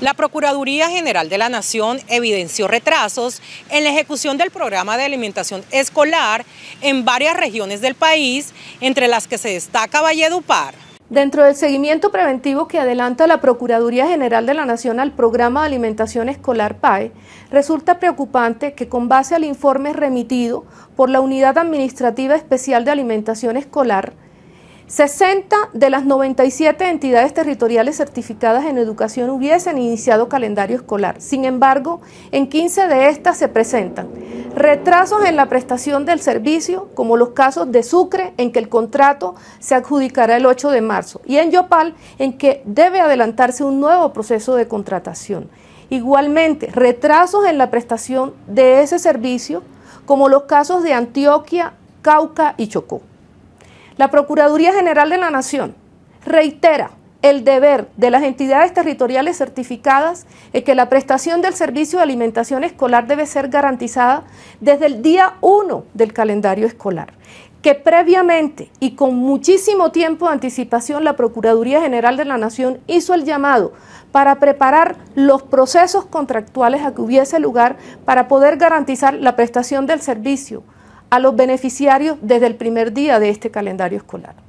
La Procuraduría General de la Nación evidenció retrasos en la ejecución del programa de alimentación escolar en varias regiones del país, entre las que se destaca Valledupar. Dentro del seguimiento preventivo que adelanta la Procuraduría General de la Nación al Programa de Alimentación Escolar PAE, resulta preocupante que con base al informe remitido por la Unidad Administrativa Especial de Alimentación Escolar, 60 de las 97 entidades territoriales certificadas en educación hubiesen iniciado calendario escolar. Sin embargo, en 15 de estas se presentan retrasos en la prestación del servicio, como los casos de Sucre, en que el contrato se adjudicará el 8 de marzo, y en Yopal, en que debe adelantarse un nuevo proceso de contratación. Igualmente, retrasos en la prestación de ese servicio, como los casos de Antioquia, Cauca y Chocó. La Procuraduría General de la Nación reitera el deber de las entidades territoriales certificadas de que la prestación del servicio de alimentación escolar debe ser garantizada desde el día 1 del calendario escolar, que previamente y con muchísimo tiempo de anticipación la Procuraduría General de la Nación hizo el llamado para preparar los procesos contractuales a que hubiese lugar para poder garantizar la prestación del servicio a los beneficiarios desde el primer día de este calendario escolar.